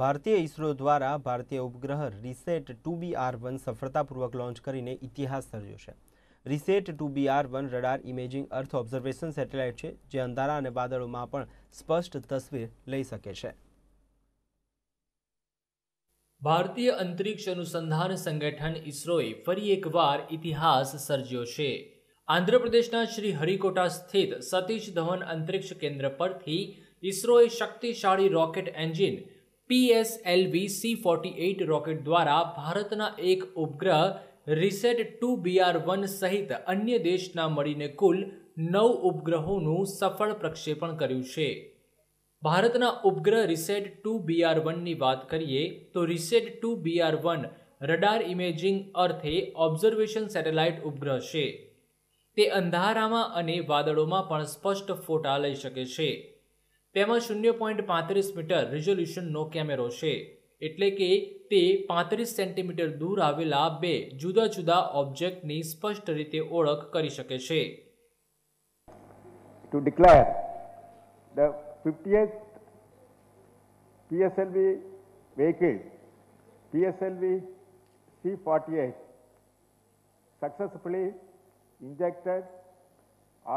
ભારતીય ઇસરો દ્વારા ભારતીય ઉપગ્રહ RISAT two B R one સફળતાપૂર્વક લોન્ચ કરીને ઇતિહાસ સર્જ્યો છે RISAT two B R one radar imaging earth observation satellite છે જે અંધારા અને વાદળોમાં પણ સ્પષ્ટ તસવીર લઈ શકે છે ભારતીય અંતરિક્ષ અનુસંધાન સંગઠન ઇસરોએ ફરી એકવાર ઇતિહાસ સર્જ્યો છે આંધ્રપ્રદેશના શ્રી હરિકોટા સ્થિત સતીશ ધવન અંતરિક્ષ કેન્દ્ર પરથી ઇસરોએ શક્તિશાળી rocket engine V C forty eight rocket દ્વારા ભારતના એક ઉપગ્રહ રિસેટ ટુ બીઆર વન સહિત અન્ય દેશના મળીને કુલ નવ ઉપગ્રહોનું સફળ પ્રક્ષેપણ કર્યું છે ભારતના ઉપગ્રહ રિસેટ ટુ બીઆર વનની વાત કરીએ તો RISAT two B R one radar imaging અર્થે ઓબ્ઝર્વેશન સેટેલાઇટ ઉપગ્રહ છે તે અંધારામાં અને વાદળોમાં પણ સ્પષ્ટ ફોટા લઈ શકે છે તેમાં શૂન્ય પોઈન્ટ પાંત્રીસ મીટર રિઝોલ્યુશનનો કેમેરો છે એટલે કે તે પાંત્રીસ સેન્ટીમીટર દૂર આવેલા બે જુદા જુદા ઓબ્જેક્ટની સ્પષ્ટ રીતે ઓળખ કરી શકે છે to declare the fiftieth PSLV vehicle PSLV C forty eight successfully injected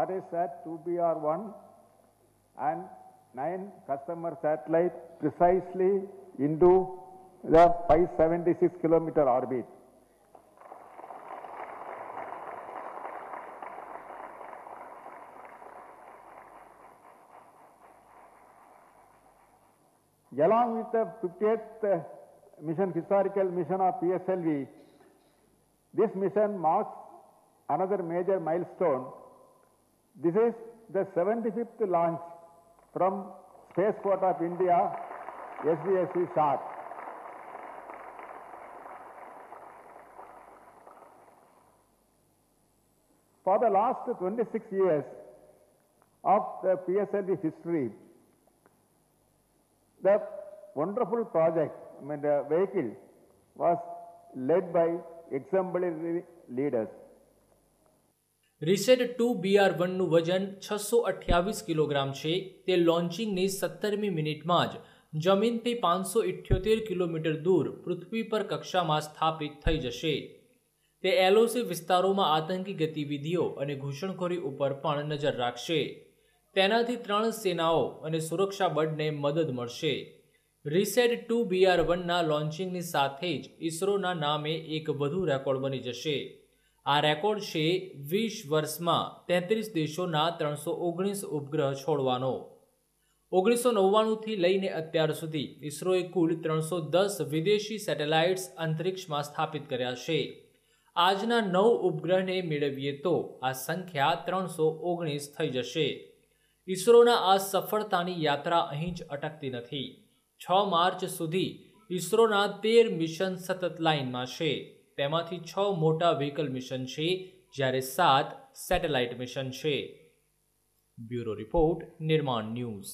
R one and nine customer satellite precisely into the 576 kilometer orbit. Along with the 58th uh, mission, historical mission of PSLV, this mission marks another major milestone. This is the 75th launch from Spaceport of India, SBSC shot. For the last 26 years of the PSLV history, the wonderful project, I mean the vehicle, was led by exemplary leaders. RISAT two B R વનનું વજન છસો અઠ્યાવીસ kilogram છે તે લોન્ચિંગની સત્તરમી મિનિટમાં જ જમીનથી પાંચસો ઇઠ્યોતેર કિલોમીટર દૂર પૃથ્વી પર કક્ષામાં સ્થાપિત થઈ જશે તે એલઓસી વિસ્તારોમાં આતંકી ગતિવિધિઓ અને ઘૂસણખોરી ઉપર પણ નજર રાખશે તેનાથી ત્રણ સેનાઓ અને સુરક્ષા બળને મદદ મળશે રિસેડ ટુ બીઆર વનના લોન્ચિંગની સાથે જ ઇસરોના નામે એક વધુ રેકોર્ડ બની જશે આ રેકોર્ડ છે વીસ વર્ષમાં તેત્રીસ દેશોના ત્રણસો ઓગણીસ ઉપગ્રહ છોડવાનો ઓગણીસો નવ્વાણુંથી લઈને અત્યાર સુધી ઇસરોએ કુલ ત્રણસો દસ વિદેશી સેટેલાઇટ્સ અંતરિક્ષમાં સ્થાપિત કર્યા છે આજના નવ ઉપગ્રહને મેળવીએ તો આ સંખ્યા ત્રણસો ઓગણીસ થઈ જશે ઇસરોના આ સફળતાની યાત્રા અહીં જ અટકતી નથી છ માર્ચ સુધી ઇસરોના તેર મિશન સતત લાઇનમાં છે તેમાંથી છ મોટા વ્હીકલ મિશન છે જ્યારે સાત સેટેલાઇટ મિશન છે બ્યુરો રિપોર્ટ નિર્માણ ન્યૂઝ